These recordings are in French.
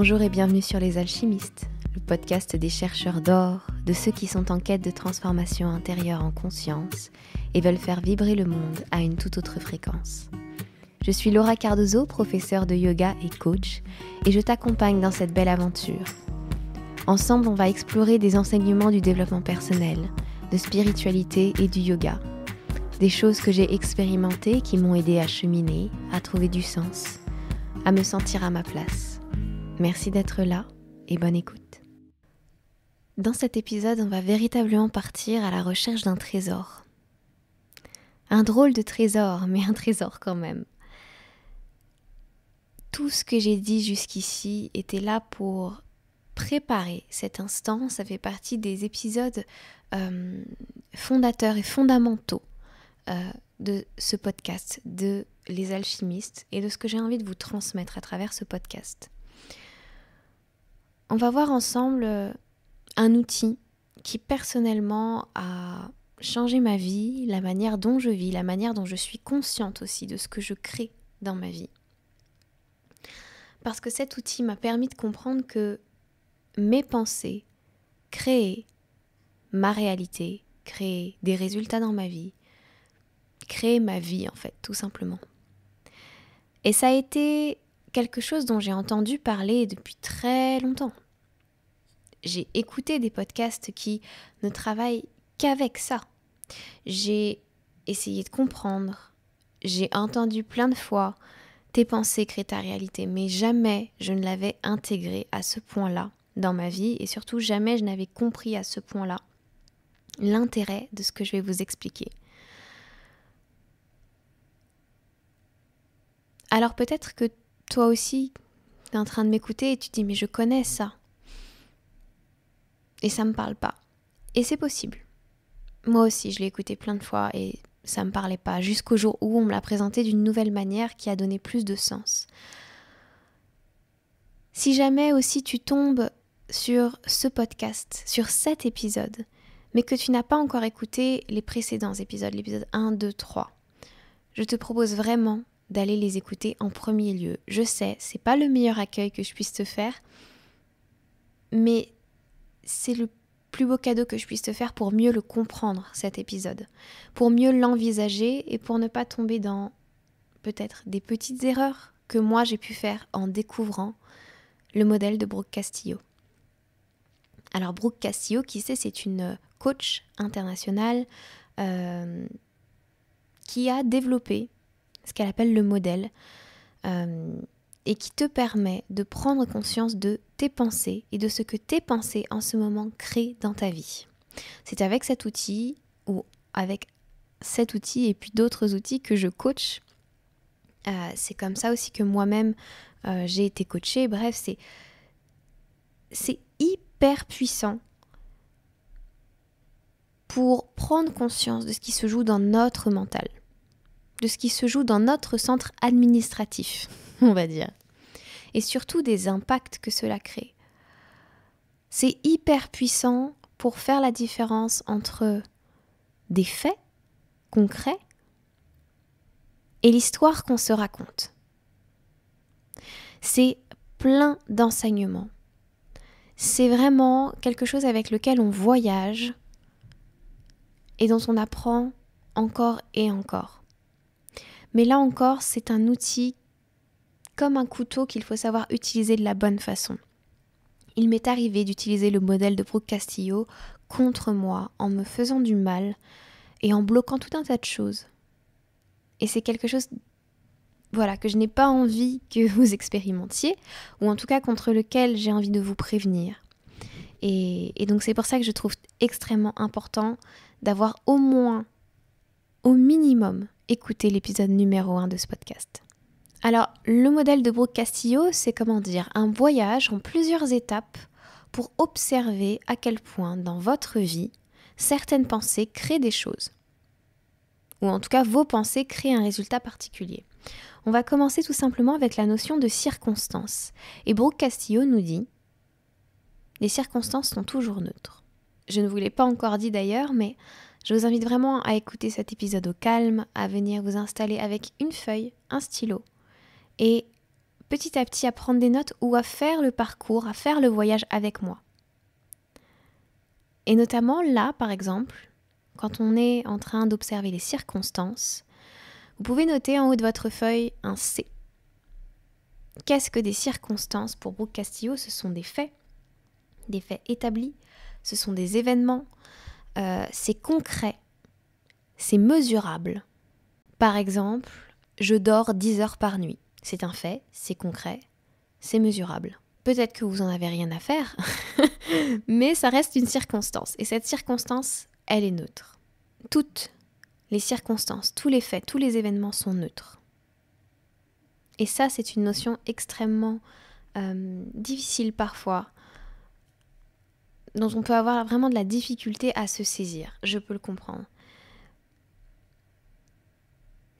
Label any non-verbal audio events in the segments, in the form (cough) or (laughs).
Bonjour et bienvenue sur Les Alchimistes, le podcast des chercheurs d'or, de ceux qui sont en quête de transformation intérieure en conscience et veulent faire vibrer le monde à une toute autre fréquence. Je suis Laura Cardozo, professeure de yoga et coach, et je t'accompagne dans cette belle aventure. Ensemble, on va explorer des enseignements du développement personnel, de spiritualité et du yoga. Des choses que j'ai expérimentées qui m'ont aidé à cheminer, à trouver du sens, à me sentir à ma place. Merci d'être là et bonne écoute. Dans cet épisode, on va véritablement partir à la recherche d'un trésor. Un drôle de trésor, mais un trésor quand même. Tout ce que j'ai dit jusqu'ici était là pour préparer cet instant. Ça fait partie des épisodes euh, fondateurs et fondamentaux euh, de ce podcast, de Les Alchimistes et de ce que j'ai envie de vous transmettre à travers ce podcast. On va voir ensemble euh, un outil qui personnellement a changé ma vie, la manière dont je vis, la manière dont je suis consciente aussi de ce que je crée dans ma vie. Parce que cet outil m'a permis de comprendre que mes pensées créent ma réalité, créent des résultats dans ma vie, créent ma vie en fait, tout simplement. Et ça a été quelque chose dont j'ai entendu parler depuis très longtemps. J'ai écouté des podcasts qui ne travaillent qu'avec ça. J'ai essayé de comprendre. J'ai entendu plein de fois tes pensées créent ta réalité, mais jamais je ne l'avais intégré à ce point-là dans ma vie et surtout jamais je n'avais compris à ce point-là l'intérêt de ce que je vais vous expliquer. Alors peut-être que toi aussi, tu es en train de m'écouter et tu dis mais je connais ça. Et ça me parle pas. Et c'est possible. Moi aussi, je l'ai écouté plein de fois et ça me parlait pas jusqu'au jour où on me l'a présenté d'une nouvelle manière qui a donné plus de sens. Si jamais aussi tu tombes sur ce podcast, sur cet épisode, mais que tu n'as pas encore écouté les précédents épisodes, l'épisode 1, 2, 3, je te propose vraiment d'aller les écouter en premier lieu. Je sais, c'est pas le meilleur accueil que je puisse te faire, mais c'est le plus beau cadeau que je puisse te faire pour mieux le comprendre, cet épisode, pour mieux l'envisager et pour ne pas tomber dans peut-être des petites erreurs que moi j'ai pu faire en découvrant le modèle de Brooke Castillo. Alors Brooke Castillo, qui sait, c'est une euh, coach internationale euh, qui a développé ce qu'elle appelle le modèle, euh, et qui te permet de prendre conscience de tes pensées et de ce que tes pensées en ce moment créent dans ta vie. C'est avec cet outil ou avec cet outil et puis d'autres outils que je coach. Euh, c'est comme ça aussi que moi-même euh, j'ai été coachée. Bref, c'est c'est hyper puissant pour prendre conscience de ce qui se joue dans notre mental de ce qui se joue dans notre centre administratif, (laughs) on va dire, et surtout des impacts que cela crée. C'est hyper puissant pour faire la différence entre des faits concrets et l'histoire qu'on se raconte. C'est plein d'enseignements. C'est vraiment quelque chose avec lequel on voyage et dont on apprend encore et encore. Mais là encore, c'est un outil comme un couteau qu'il faut savoir utiliser de la bonne façon. Il m'est arrivé d'utiliser le modèle de Brooke Castillo contre moi en me faisant du mal et en bloquant tout un tas de choses. Et c'est quelque chose voilà que je n'ai pas envie que (laughs) vous expérimentiez ou en tout cas contre lequel j'ai envie de vous prévenir. Et, et donc c'est pour ça que je trouve extrêmement important d'avoir au moins au minimum écoutez l'épisode numéro 1 de ce podcast. Alors, le modèle de Brooke Castillo, c'est comment dire, un voyage en plusieurs étapes pour observer à quel point dans votre vie, certaines pensées créent des choses. Ou en tout cas, vos pensées créent un résultat particulier. On va commencer tout simplement avec la notion de circonstance. Et Brooke Castillo nous dit Les circonstances sont toujours neutres. Je ne vous l'ai pas encore dit d'ailleurs, mais je vous invite vraiment à écouter cet épisode au calme, à venir vous installer avec une feuille, un stylo et petit à petit à prendre des notes ou à faire le parcours, à faire le voyage avec moi. Et notamment là, par exemple, quand on est en train d'observer les circonstances, vous pouvez noter en haut de votre feuille un C. Qu'est-ce que des circonstances pour Brooke Castillo Ce sont des faits, des faits établis, ce sont des événements, euh, c'est concret, c'est mesurable. Par exemple, je dors 10 heures par nuit. C'est un fait, c'est concret, c'est mesurable. Peut-être que vous n'en avez rien à faire, (laughs) mais ça reste une circonstance. Et cette circonstance, elle est neutre. Toutes les circonstances, tous les faits, tous les événements sont neutres. Et ça, c'est une notion extrêmement euh, difficile parfois dont on peut avoir vraiment de la difficulté à se saisir, je peux le comprendre.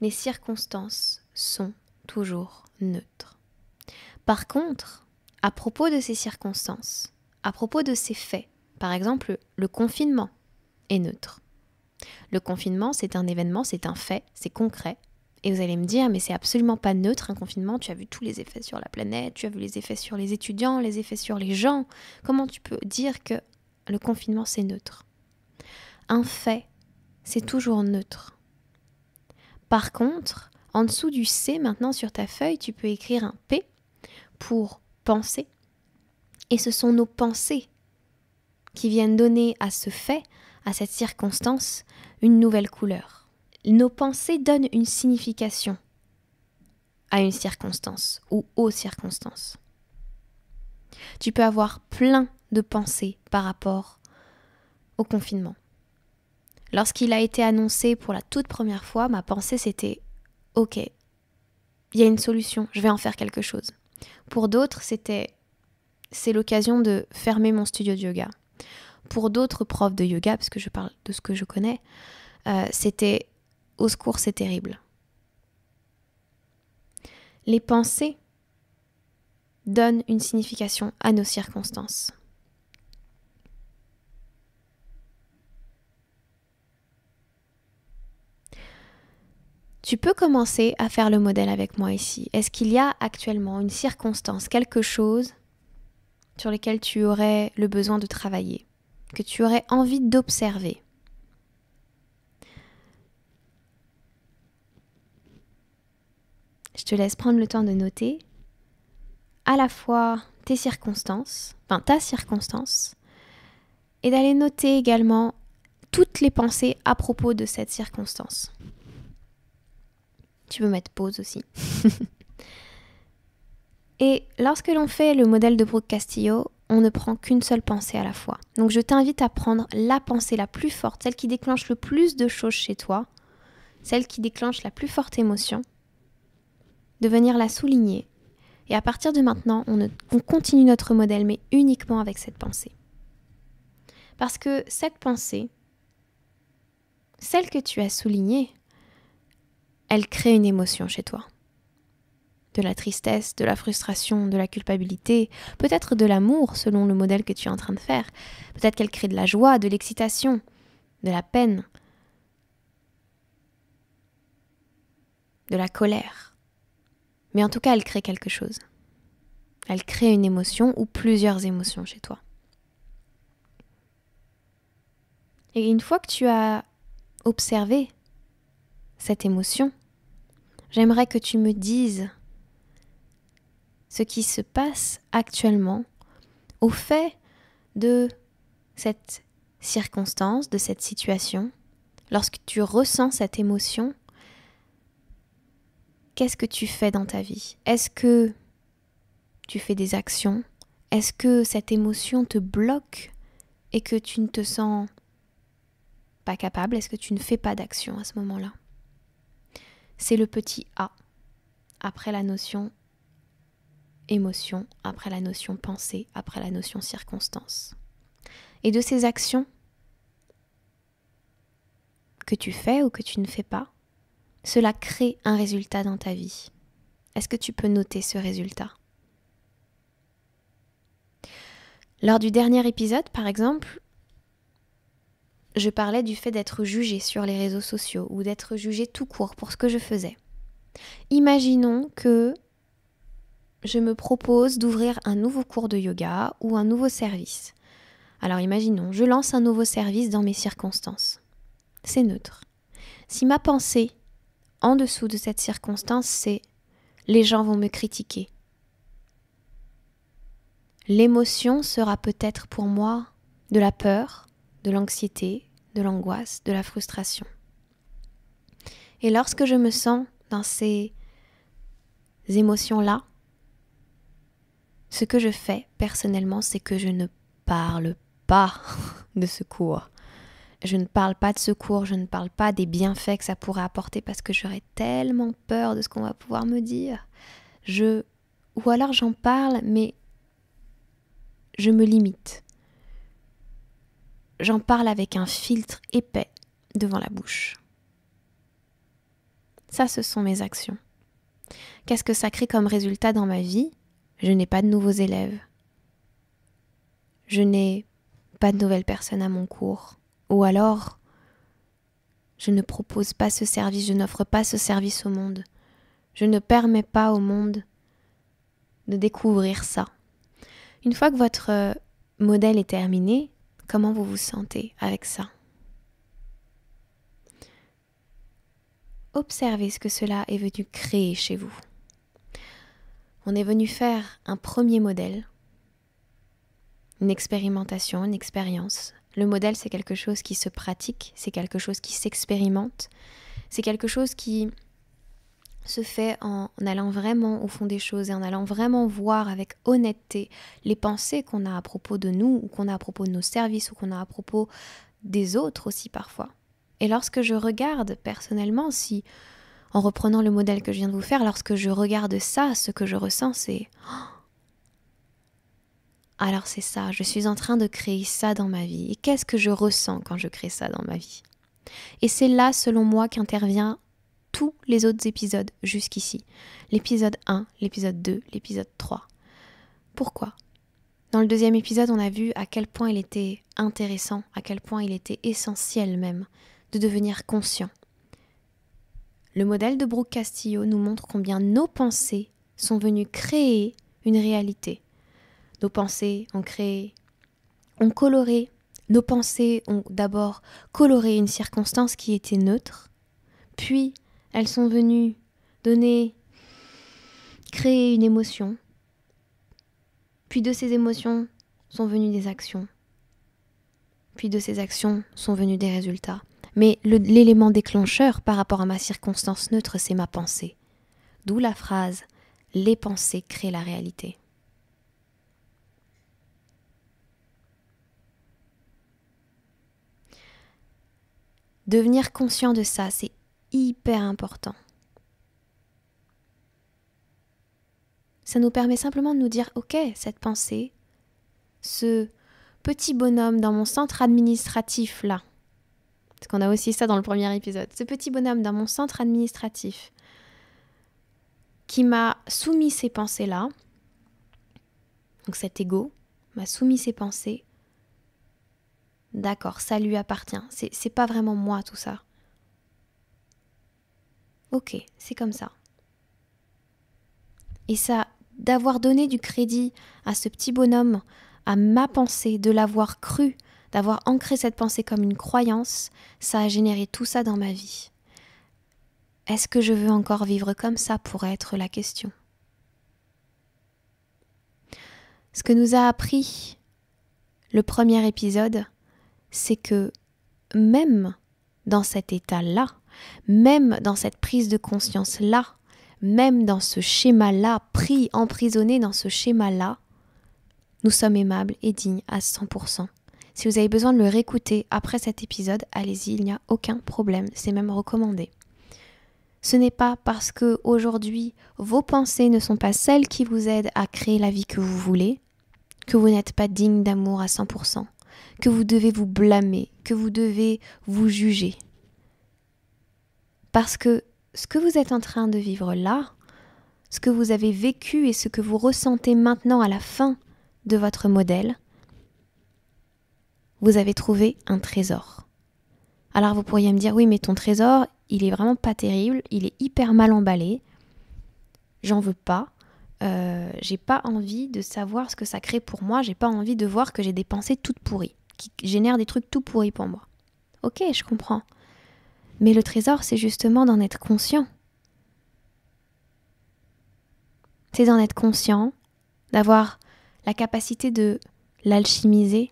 Les circonstances sont toujours neutres. Par contre, à propos de ces circonstances, à propos de ces faits, par exemple, le confinement est neutre. Le confinement, c'est un événement, c'est un fait, c'est concret. Et vous allez me dire, mais c'est absolument pas neutre un confinement, tu as vu tous les effets sur la planète, tu as vu les effets sur les étudiants, les effets sur les gens. Comment tu peux dire que le confinement c'est neutre Un fait, c'est toujours neutre. Par contre, en dessous du C maintenant sur ta feuille, tu peux écrire un P pour penser. Et ce sont nos pensées qui viennent donner à ce fait, à cette circonstance, une nouvelle couleur nos pensées donnent une signification à une circonstance ou aux circonstances. Tu peux avoir plein de pensées par rapport au confinement. Lorsqu'il a été annoncé pour la toute première fois, ma pensée c'était OK, il y a une solution, je vais en faire quelque chose. Pour d'autres, c'était c'est l'occasion de fermer mon studio de yoga. Pour d'autres profs de yoga, parce que je parle de ce que je connais, euh, c'était au secours, c'est terrible. Les pensées donnent une signification à nos circonstances. Tu peux commencer à faire le modèle avec moi ici. Est-ce qu'il y a actuellement une circonstance, quelque chose sur lequel tu aurais le besoin de travailler, que tu aurais envie d'observer je te laisse prendre le temps de noter à la fois tes circonstances, enfin ta circonstance, et d'aller noter également toutes les pensées à propos de cette circonstance. Tu peux mettre pause aussi. (laughs) et lorsque l'on fait le modèle de Brooke Castillo, on ne prend qu'une seule pensée à la fois. Donc je t'invite à prendre la pensée la plus forte, celle qui déclenche le plus de choses chez toi, celle qui déclenche la plus forte émotion, de venir la souligner. Et à partir de maintenant, on, continue notre modèle, mais uniquement avec cette pensée. Parce que cette pensée, celle que tu as soulignée, elle crée une émotion chez toi. De la tristesse, de la frustration, de la culpabilité, peut-être de l'amour selon le modèle que tu es en train de faire. Peut-être qu'elle crée de la joie, de l'excitation, de la peine, de la colère. Mais en tout cas, elle crée quelque chose. Elle crée une émotion ou plusieurs émotions chez toi. Et une fois que tu as observé cette émotion, j'aimerais que tu me dises ce qui se passe actuellement au fait de cette circonstance, de cette situation, lorsque tu ressens cette émotion qu'est-ce que tu fais dans ta vie Est-ce que tu fais des actions Est-ce que cette émotion te bloque et que tu ne te sens pas capable Est-ce que tu ne fais pas d'action à ce moment-là C'est le petit A après la notion émotion, après la notion pensée, après la notion circonstance. Et de ces actions que tu fais ou que tu ne fais pas, cela crée un résultat dans ta vie. Est-ce que tu peux noter ce résultat Lors du dernier épisode, par exemple, je parlais du fait d'être jugé sur les réseaux sociaux ou d'être jugé tout court pour ce que je faisais. Imaginons que je me propose d'ouvrir un nouveau cours de yoga ou un nouveau service. Alors imaginons, je lance un nouveau service dans mes circonstances. C'est neutre. Si ma pensée en dessous de cette circonstance, c'est les gens vont me critiquer. L'émotion sera peut-être pour moi de la peur, de l'anxiété, de l'angoisse, de la frustration. Et lorsque je me sens dans ces émotions-là, ce que je fais personnellement, c'est que je ne parle pas (laughs) de ce cours. Je ne parle pas de secours, je ne parle pas des bienfaits que ça pourrait apporter parce que j'aurais tellement peur de ce qu'on va pouvoir me dire. Je ou alors j'en parle mais je me limite. J'en parle avec un filtre épais devant la bouche. Ça, ce sont mes actions. Qu'est-ce que ça crée comme résultat dans ma vie Je n'ai pas de nouveaux élèves. Je n'ai pas de nouvelles personnes à mon cours. Ou alors, je ne propose pas ce service, je n'offre pas ce service au monde. Je ne permets pas au monde de découvrir ça. Une fois que votre euh, modèle est terminé, comment vous vous sentez avec ça Observez ce que cela est venu créer chez vous. On est venu faire un premier modèle, une expérimentation, une expérience, le modèle, c'est quelque chose qui se pratique, c'est quelque chose qui s'expérimente, c'est quelque chose qui se fait en, allant vraiment au fond des choses et en allant vraiment voir avec honnêteté les pensées qu'on a à propos de nous ou qu'on a à propos de nos services ou qu'on a à propos des autres aussi parfois. Et lorsque je regarde personnellement, si en reprenant le modèle que je viens de vous faire, lorsque je regarde ça, ce que je ressens, c'est... Oh, alors c'est ça, je suis en train de créer ça dans ma vie. Et qu'est-ce que je ressens quand je crée ça dans ma vie Et c'est là, selon moi, qu'intervient tous les autres épisodes jusqu'ici. L'épisode 1, l'épisode 2, l'épisode 3. Pourquoi Dans le deuxième épisode, on a vu à quel point il était intéressant, à quel point il était essentiel même de devenir conscient. Le modèle de Brooke Castillo nous montre combien nos pensées sont venues créer une réalité nos pensées ont créé, ont coloré, nos pensées ont d'abord coloré une circonstance qui était neutre, puis elles sont venues donner, créer une émotion, puis de ces émotions sont venues des actions, puis de ces actions sont venues des résultats. Mais l'élément déclencheur par rapport à ma circonstance neutre, c'est ma pensée. D'où la phrase ⁇ Les pensées créent la réalité ⁇ Devenir conscient de ça, c'est hyper important. Ça nous permet simplement de nous dire, ok, cette pensée, ce petit bonhomme dans mon centre administratif là, parce qu'on a aussi ça dans le premier épisode, ce petit bonhomme dans mon centre administratif qui m'a soumis ces pensées là, donc cet ego m'a soumis ces pensées, D'accord, ça lui appartient. C'est pas vraiment moi tout ça. Ok, c'est comme ça. Et ça, d'avoir donné du crédit à ce petit bonhomme, à ma pensée, de l'avoir cru, d'avoir ancré cette pensée comme une croyance, ça a généré tout ça dans ma vie. Est-ce que je veux encore vivre comme ça pourrait être la question. Ce que nous a appris le premier épisode, c'est que même dans cet état-là, même dans cette prise de conscience-là, même dans ce schéma-là, pris, emprisonné dans ce schéma-là, nous sommes aimables et dignes à 100%. Si vous avez besoin de le réécouter après cet épisode, allez-y, il n'y a aucun problème, c'est même recommandé. Ce n'est pas parce que aujourd'hui vos pensées ne sont pas celles qui vous aident à créer la vie que vous voulez que vous n'êtes pas digne d'amour à 100% que vous devez vous blâmer, que vous devez vous juger. Parce que ce que vous êtes en train de vivre là, ce que vous avez vécu et ce que vous ressentez maintenant à la fin de votre modèle, vous avez trouvé un trésor. Alors vous pourriez me dire oui mais ton trésor, il est vraiment pas terrible, il est hyper mal emballé. J'en veux pas, euh, j'ai pas envie de savoir ce que ça crée pour moi, j'ai pas envie de voir que j'ai des pensées toutes pourries, qui génèrent des trucs tout pourris pour moi. Ok, je comprends. Mais le trésor, c'est justement d'en être conscient. C'est d'en être conscient, d'avoir la capacité de l'alchimiser,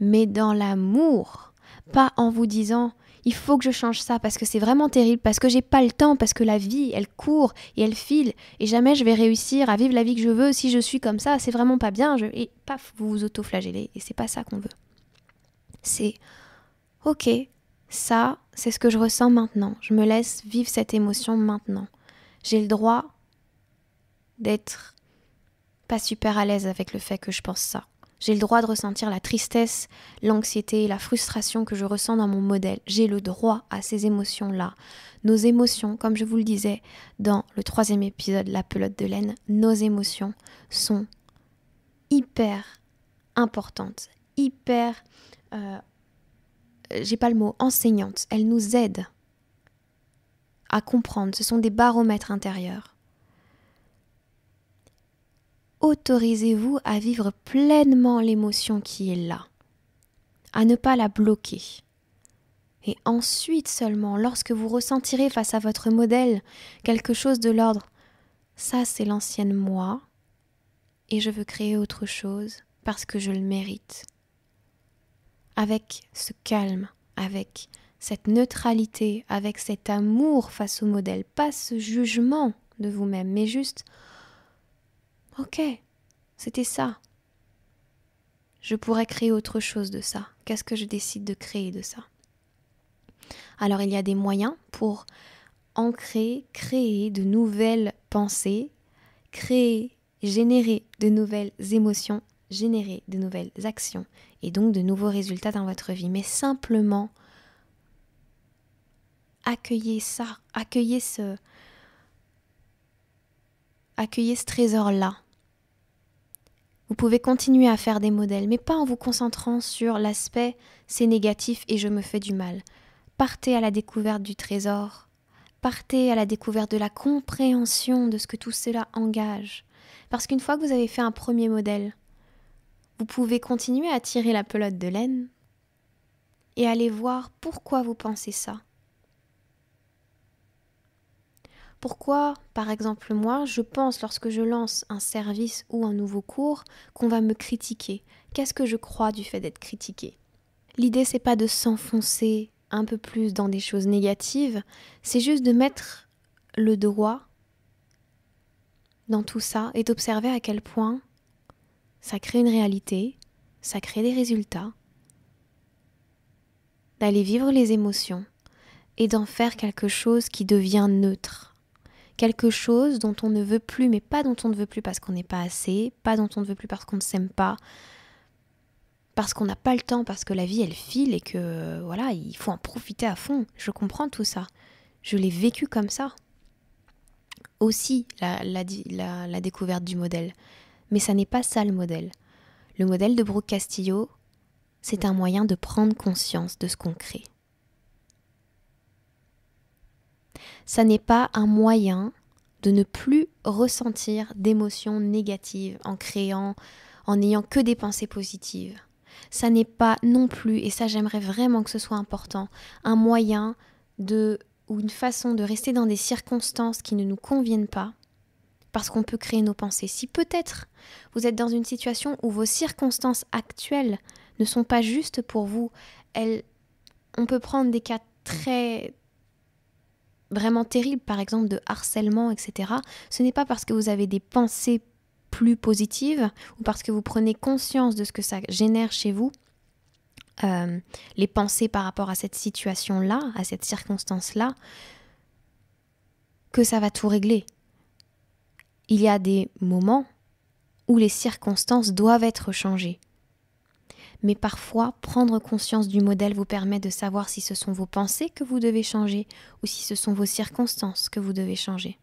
mais dans l'amour, pas en vous disant il faut que je change ça parce que c'est vraiment terrible, parce que j'ai pas le temps, parce que la vie, elle court et elle file, et jamais je vais réussir à vivre la vie que je veux si je suis comme ça, c'est vraiment pas bien, je... et paf, vous vous auto-flagellez, et c'est pas ça qu'on veut. C'est ok, ça, c'est ce que je ressens maintenant, je me laisse vivre cette émotion maintenant. J'ai le droit d'être pas super à l'aise avec le fait que je pense ça. J'ai le droit de ressentir la tristesse, l'anxiété, la frustration que je ressens dans mon modèle. J'ai le droit à ces émotions-là. Nos émotions, comme je vous le disais dans le troisième épisode, la pelote de laine, nos émotions sont hyper importantes, hyper... Euh, j'ai pas le mot, enseignantes. Elles nous aident à comprendre. Ce sont des baromètres intérieurs autorisez-vous à vivre pleinement l'émotion qui est là, à ne pas la bloquer. Et ensuite seulement, lorsque vous ressentirez face à votre modèle quelque chose de l'ordre ⁇ ça c'est l'ancienne moi ⁇ et je veux créer autre chose parce que je le mérite ⁇ avec ce calme, avec cette neutralité, avec cet amour face au modèle, pas ce jugement de vous-même, mais juste ⁇ Ok, c'était ça. Je pourrais créer autre chose de ça. Qu'est-ce que je décide de créer de ça Alors il y a des moyens pour ancrer, créer de nouvelles pensées, créer, générer de nouvelles émotions, générer de nouvelles actions et donc de nouveaux résultats dans votre vie. Mais simplement, accueillez ça, accueillez ce, accueillez ce trésor-là vous pouvez continuer à faire des modèles, mais pas en vous concentrant sur l'aspect c'est négatif et je me fais du mal. Partez à la découverte du trésor, partez à la découverte de la compréhension de ce que tout cela engage. Parce qu'une fois que vous avez fait un premier modèle, vous pouvez continuer à tirer la pelote de laine et aller voir pourquoi vous pensez ça, pourquoi, par exemple, moi, je pense lorsque je lance un service ou un nouveau cours qu'on va me critiquer. Qu'est-ce que je crois du fait d'être critiqué L'idée, c'est pas de s'enfoncer un peu plus dans des choses négatives, c'est juste de mettre le droit dans tout ça et d'observer à quel point ça crée une réalité, ça crée des résultats, d'aller vivre les émotions et d'en faire quelque chose qui devient neutre quelque chose dont on ne veut plus, mais pas dont on ne veut plus parce qu'on n'est pas assez, pas dont on ne veut plus parce qu'on ne s'aime pas, parce qu'on n'a pas le temps, parce que la vie elle file et que voilà, il faut en profiter à fond. Je comprends tout ça. Je l'ai vécu comme ça. Aussi la, la, découverte du modèle. Mais ça n'est pas ça le modèle. Le modèle de Brooke Castillo, c'est un moyen de prendre conscience de ce qu'on crée. ça n'est pas un moyen de ne plus ressentir d'émotions négatives en créant, en n'ayant que des pensées positives. Ça n'est pas non plus, et ça j'aimerais vraiment que ce soit important, un moyen de ou une façon de rester dans des circonstances qui ne nous conviennent pas, parce qu'on peut créer nos pensées. Si peut-être vous êtes dans une situation où vos circonstances actuelles ne sont pas justes pour vous, elles, on peut prendre des cas très vraiment terrible par exemple de harcèlement, etc., ce n'est pas parce que vous avez des pensées plus positives ou parce que vous prenez conscience de ce que ça génère chez vous, euh, les pensées par rapport à cette situation-là, à cette circonstance-là, que ça va tout régler. Il y a des moments où les circonstances doivent être changées mais parfois prendre conscience du modèle vous permet de savoir si ce sont vos pensées que vous devez changer ou si ce sont vos circonstances que vous devez changer.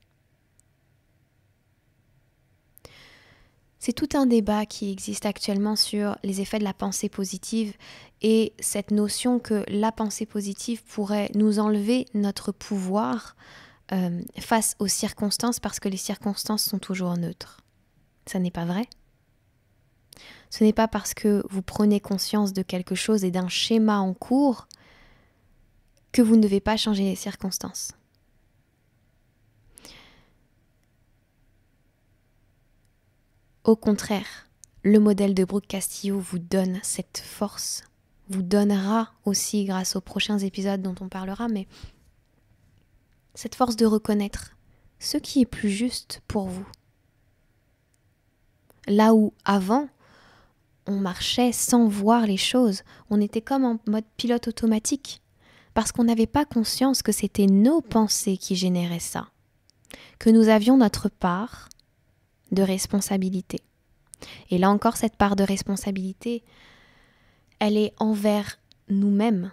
C'est tout un débat qui existe actuellement sur les effets de la pensée positive et cette notion que la pensée positive pourrait nous enlever notre pouvoir euh, face aux circonstances parce que les circonstances sont toujours neutres. Ça n'est pas vrai ce n'est pas parce que vous prenez conscience de quelque chose et d'un schéma en cours que vous ne devez pas changer les circonstances. Au contraire, le modèle de Brooke Castillo vous donne cette force, vous donnera aussi grâce aux prochains épisodes dont on parlera, mais cette force de reconnaître ce qui est plus juste pour vous. Là où avant, on marchait sans voir les choses. On était comme en mode pilote automatique. Parce qu'on n'avait pas conscience que c'était nos pensées qui généraient ça. Que nous avions notre part de responsabilité. Et là encore, cette part de responsabilité, elle est envers nous-mêmes.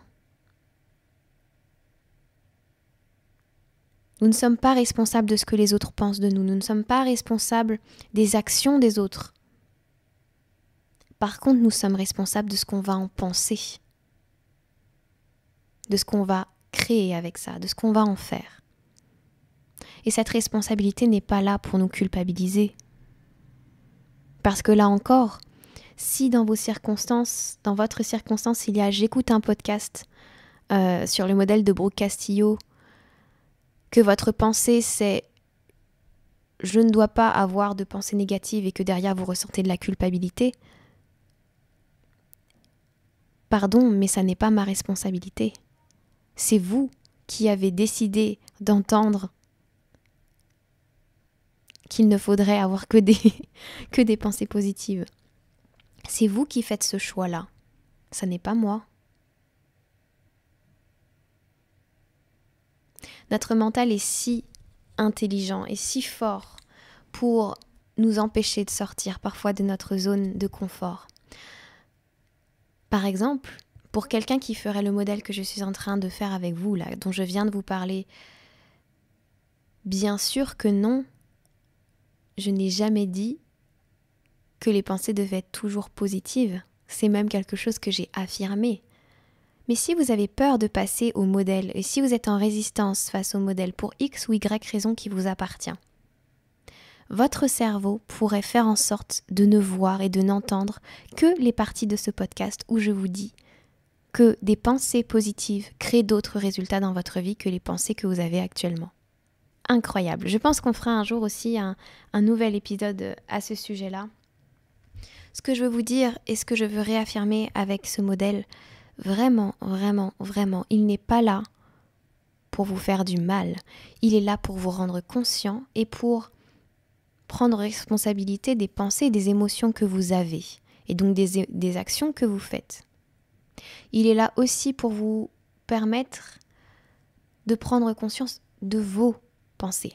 Nous ne sommes pas responsables de ce que les autres pensent de nous. Nous ne sommes pas responsables des actions des autres. Par contre, nous sommes responsables de ce qu'on va en penser, de ce qu'on va créer avec ça, de ce qu'on va en faire. Et cette responsabilité n'est pas là pour nous culpabiliser. Parce que là encore, si dans vos circonstances, dans votre circonstance, il y a j'écoute un podcast euh, sur le modèle de Brooke Castillo, que votre pensée c'est je ne dois pas avoir de pensée négative et que derrière vous ressentez de la culpabilité, Pardon, mais ça n'est pas ma responsabilité. C'est vous qui avez décidé d'entendre qu'il ne faudrait avoir que des, (laughs) que des pensées positives. C'est vous qui faites ce choix-là. Ça n'est pas moi. Notre mental est si intelligent et si fort pour nous empêcher de sortir parfois de notre zone de confort. Par exemple, pour quelqu'un qui ferait le modèle que je suis en train de faire avec vous, là, dont je viens de vous parler, bien sûr que non, je n'ai jamais dit que les pensées devaient être toujours positives. C'est même quelque chose que j'ai affirmé. Mais si vous avez peur de passer au modèle et si vous êtes en résistance face au modèle pour X ou Y raison qui vous appartient, votre cerveau pourrait faire en sorte de ne voir et de n'entendre que les parties de ce podcast où je vous dis que des pensées positives créent d'autres résultats dans votre vie que les pensées que vous avez actuellement. Incroyable. Je pense qu'on fera un jour aussi un, nouvel épisode à ce sujet-là. Ce que je veux vous dire et ce que je veux réaffirmer avec ce modèle, vraiment, vraiment, vraiment, il n'est pas là pour vous faire du mal. Il est là pour vous rendre conscient et pour prendre responsabilité des pensées et des émotions que vous avez, et donc des, actions que vous faites. Il est là aussi pour vous permettre de prendre conscience de vos pensées,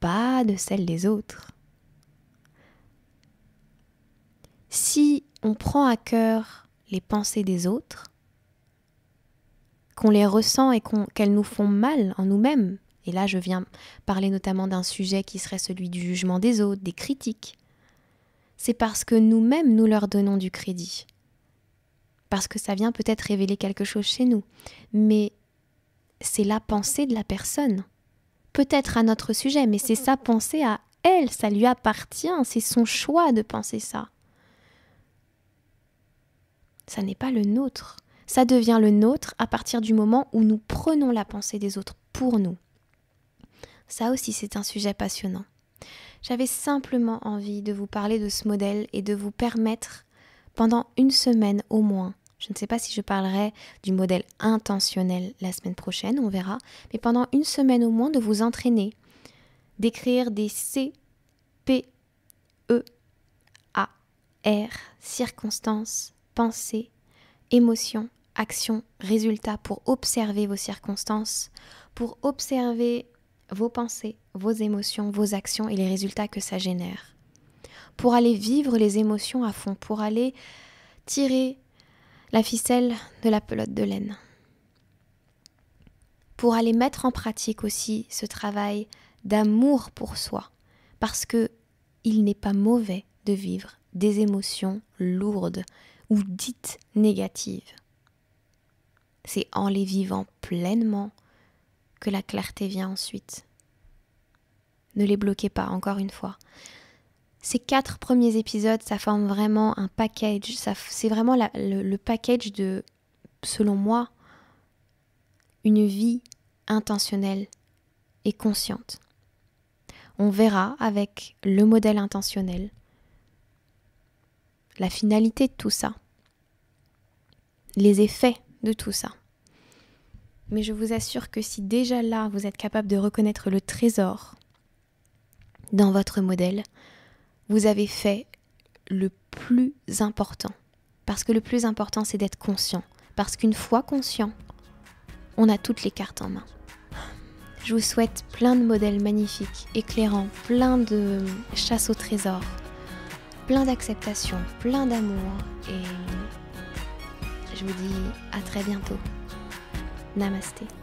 pas de celles des autres. Si on prend à cœur les pensées des autres, qu'on les ressent et qu'elles nous font mal en nous-mêmes, et là, je viens parler notamment d'un sujet qui serait celui du jugement des autres, des critiques. C'est parce que nous-mêmes, nous leur donnons du crédit. Parce que ça vient peut-être révéler quelque chose chez nous. Mais c'est la pensée de la personne. Peut-être à notre sujet, mais c'est sa pensée à elle, ça lui appartient, c'est son choix de penser ça. Ça n'est pas le nôtre. Ça devient le nôtre à partir du moment où nous prenons la pensée des autres pour nous. Ça aussi, c'est un sujet passionnant. J'avais simplement envie de vous parler de ce modèle et de vous permettre, pendant une semaine au moins, je ne sais pas si je parlerai du modèle intentionnel la semaine prochaine, on verra, mais pendant une semaine au moins de vous entraîner, d'écrire des C, P, E, A, R, circonstances, pensées, émotions, actions, résultats, pour observer vos circonstances, pour observer vos pensées, vos émotions, vos actions et les résultats que ça génère. Pour aller vivre les émotions à fond, pour aller tirer la ficelle de la pelote de laine. Pour aller mettre en pratique aussi ce travail d'amour pour soi, parce que il n'est pas mauvais de vivre des émotions lourdes ou dites négatives. C'est en les vivant pleinement que la clarté vient ensuite. Ne les bloquez pas, encore une fois. Ces quatre premiers épisodes, ça forme vraiment un package. C'est vraiment le package de, selon moi, une vie intentionnelle et consciente. On verra avec le modèle intentionnel la finalité de tout ça, les effets de tout ça. Mais je vous assure que si déjà là vous êtes capable de reconnaître le trésor dans votre modèle, vous avez fait le plus important. Parce que le plus important, c'est d'être conscient. Parce qu'une fois conscient, on a toutes les cartes en main. Je vous souhaite plein de modèles magnifiques, éclairants, plein de chasse au trésor, plein d'acceptation, plein d'amour. Et je vous dis à très bientôt. Namaste.